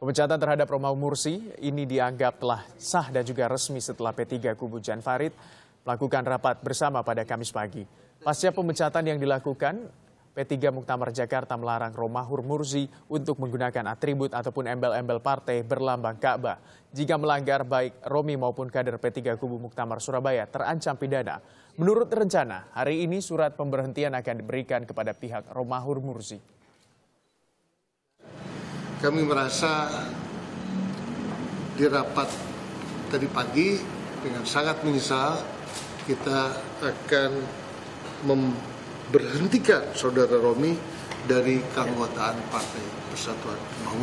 Pemecatan terhadap Romau Mursi ini dianggap telah sah dan juga resmi setelah P3 Kubu Jan Farid melakukan rapat bersama pada Kamis pagi. Pasca pemecatan yang dilakukan, P3 Muktamar Jakarta melarang Romahur Mursi untuk menggunakan atribut ataupun embel-embel partai berlambang Ka'bah. Jika melanggar baik Romi maupun kader P3 Kubu Muktamar Surabaya terancam pidana. Menurut rencana, hari ini surat pemberhentian akan diberikan kepada pihak Romahur Mursi kami merasa di rapat tadi pagi dengan sangat menyesal kita akan memberhentikan saudara Romi dari keanggotaan Partai Persatuan Pembangunan.